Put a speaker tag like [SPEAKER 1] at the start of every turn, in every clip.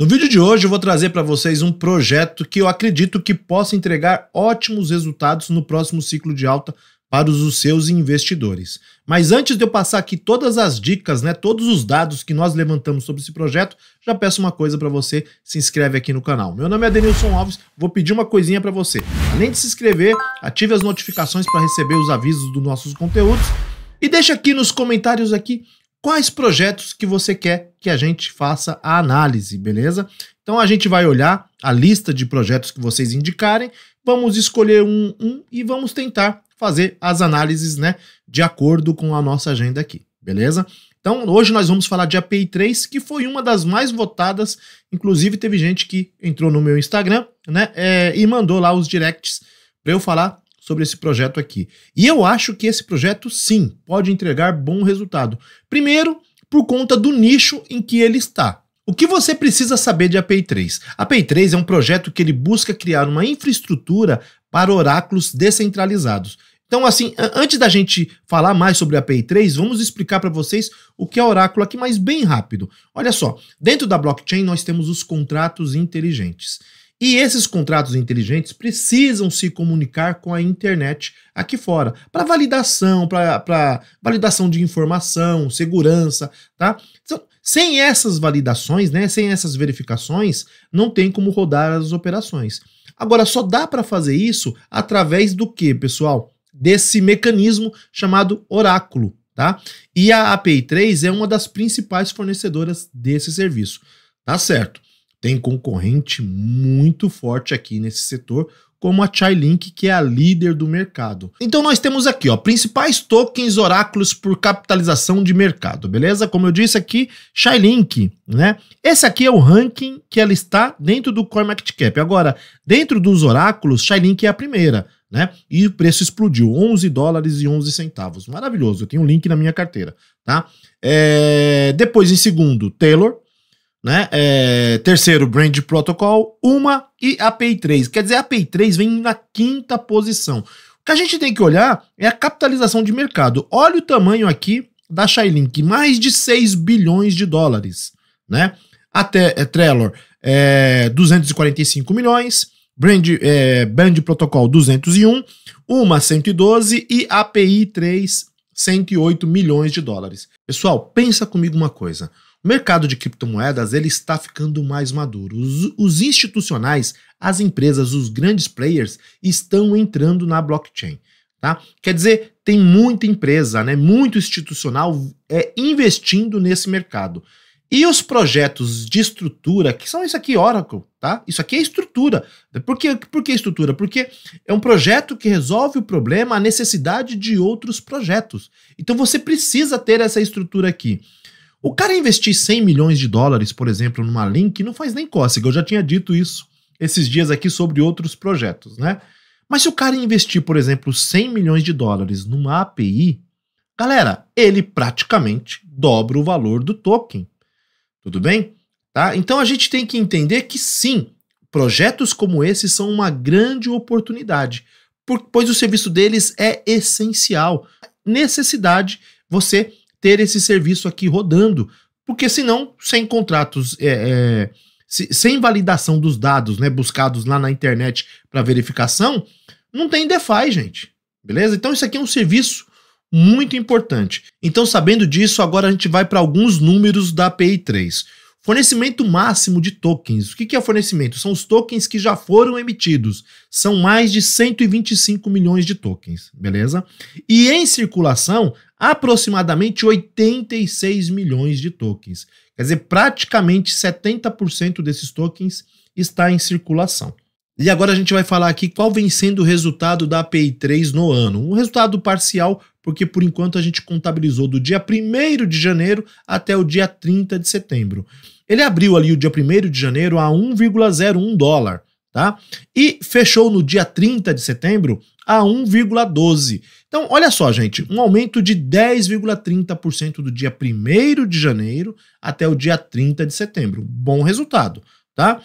[SPEAKER 1] No vídeo de hoje eu vou trazer para vocês um projeto que eu acredito que possa entregar ótimos resultados no próximo ciclo de alta para os seus investidores. Mas antes de eu passar aqui todas as dicas, né, todos os dados que nós levantamos sobre esse projeto, já peço uma coisa para você, se inscreve aqui no canal. Meu nome é Denilson Alves, vou pedir uma coisinha para você. Além de se inscrever, ative as notificações para receber os avisos dos nossos conteúdos e deixa aqui nos comentários aqui quais projetos que você quer que a gente faça a análise, beleza? Então a gente vai olhar a lista de projetos que vocês indicarem, vamos escolher um, um e vamos tentar fazer as análises, né, de acordo com a nossa agenda aqui, beleza? Então, hoje nós vamos falar de API 3, que foi uma das mais votadas. Inclusive, teve gente que entrou no meu Instagram, né, é, e mandou lá os directs para eu falar sobre esse projeto aqui. E eu acho que esse projeto, sim, pode entregar bom resultado. Primeiro, por conta do nicho em que ele está. O que você precisa saber de API 3? API 3 é um projeto que ele busca criar uma infraestrutura para oráculos descentralizados. Então, assim, antes da gente falar mais sobre a API 3, vamos explicar para vocês o que é Oráculo aqui, mas bem rápido. Olha só, dentro da blockchain nós temos os contratos inteligentes. E esses contratos inteligentes precisam se comunicar com a internet aqui fora, para validação, para validação de informação, segurança, tá? Então, sem essas validações, né, sem essas verificações, não tem como rodar as operações. Agora, só dá para fazer isso através do que, pessoal? Desse mecanismo chamado Oráculo, tá? E a API 3 é uma das principais fornecedoras desse serviço, tá certo? Tem concorrente muito forte aqui nesse setor, como a Chainlink, que é a líder do mercado. Então nós temos aqui, ó, principais tokens oráculos por capitalização de mercado, beleza? Como eu disse aqui, Chainlink, né? Esse aqui é o ranking que ela está dentro do CoinMarketCap. Agora, dentro dos oráculos, Chainlink é a primeira, né? E o preço explodiu, 11 dólares e 11 centavos. Maravilhoso, eu tenho um link na minha carteira, tá? É... Depois, em segundo, Taylor, né? É, terceiro, Brand Protocol, uma e API 3. Quer dizer, a API 3 vem na quinta posição. O que a gente tem que olhar é a capitalização de mercado. Olha o tamanho aqui da Shylink, mais de 6 bilhões de dólares, né? Até é, Trelor, é, 245 milhões, Brand, é, Brand Protocol 201, uma 112 e API 3 108 milhões de dólares. Pessoal, pensa comigo uma coisa. O mercado de criptomoedas ele está ficando mais maduro. Os, os, institucionais, as empresas, os grandes players estão entrando na blockchain. Tá? Quer dizer, tem muita empresa, né, muito institucional é, investindo nesse mercado. E os projetos de estrutura, que são isso aqui, Oracle, tá? Isso aqui é estrutura. Por que, por que estrutura? Porque é um projeto que resolve o problema, a necessidade de outros projetos. Então você precisa ter essa estrutura aqui. O cara investir 100 milhões de dólares, por exemplo, numa Link não faz nem cócega. Eu já tinha dito isso esses dias aqui sobre outros projetos, né? Mas se o cara investir, por exemplo, 100 milhões de dólares numa API, galera, ele praticamente dobra o valor do token. Tudo bem? Tá? Então a gente tem que entender que sim, projetos como esse são uma grande oportunidade, pois o serviço deles é essencial. Necessidade, você ter esse serviço aqui rodando, porque senão, sem contratos, é, é, sem validação dos dados, né, buscados lá na internet para verificação, não tem DeFi, gente. Beleza? Então isso aqui é um serviço muito importante. Então, sabendo disso, agora a gente vai para alguns números da API 3. Fornecimento máximo de tokens. O que é fornecimento? São os tokens que já foram emitidos. São mais de 125 milhões de tokens, beleza? E em circulação, aproximadamente 86 milhões de tokens. Quer dizer, praticamente 70% desses tokens está em circulação. E agora a gente vai falar aqui qual vem sendo o resultado da API 3 no ano. Um resultado parcial, porque por enquanto a gente contabilizou do dia 1 de janeiro até o dia 30 de setembro. Ele abriu ali o dia 1 de janeiro a 1,01 dólar, tá? E fechou no dia 30 de setembro a 1,12. Então, olha só, gente, um aumento de 10,30% do dia 1 de janeiro até o dia 30 de setembro. Bom resultado, tá?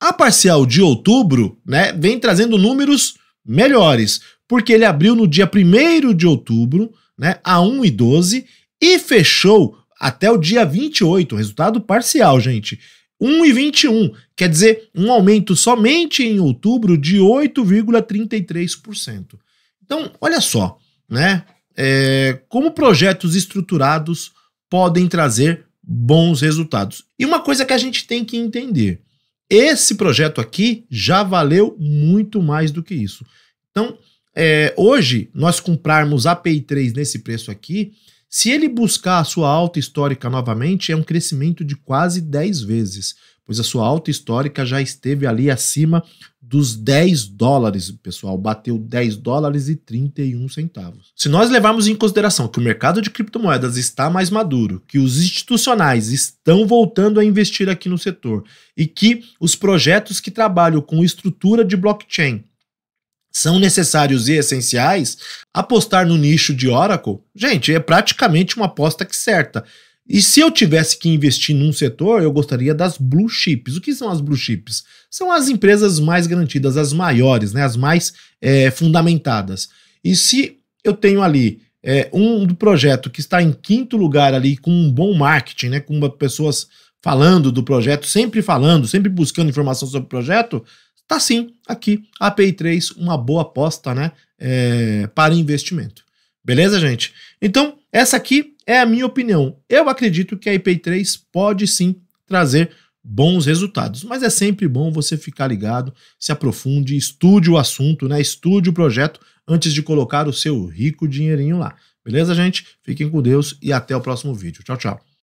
[SPEAKER 1] A parcial de outubro, né, vem trazendo números melhores, porque ele abriu no dia 1 de outubro, né, a 1,12 e fechou até o dia 28, resultado parcial, gente, 1,21, quer dizer, um aumento somente em outubro de 8,33%. Então, olha só, né? É, como projetos estruturados podem trazer bons resultados. E uma coisa que a gente tem que entender: esse projeto aqui já valeu muito mais do que isso. Então, é, hoje, nós comprarmos a PI3 nesse preço aqui, se ele buscar a sua alta histórica novamente, é um crescimento de quase 10 vezes, pois a sua alta histórica já esteve ali acima dos 10 dólares, pessoal, bateu 10 dólares e 31 centavos. Se nós levarmos em consideração que o mercado de criptomoedas está mais maduro, que os institucionais estão voltando a investir aqui no setor e que os projetos que trabalham com estrutura de blockchain são necessários e essenciais, apostar no nicho de Oracle, gente, é praticamente uma aposta que certa. E se eu tivesse que investir num setor, eu gostaria das blue chips. O que são as blue chips? São as empresas mais garantidas, as maiores, né, as mais é, fundamentadas. E se eu tenho ali é, um do projeto que está em quinto lugar ali com um bom marketing, né, com pessoas falando do projeto, sempre falando, sempre buscando informação sobre o projeto, Tá sim, aqui, a API 3, uma boa aposta, né? É, para investimento. Beleza, gente? Então, essa aqui é a minha opinião. Eu acredito que a ip 3 pode sim trazer bons resultados. Mas é sempre bom você ficar ligado, se aprofunde, estude o assunto, né? Estude o projeto antes de colocar o seu rico dinheirinho lá. Beleza, gente? Fiquem com Deus e até o próximo vídeo. Tchau, tchau.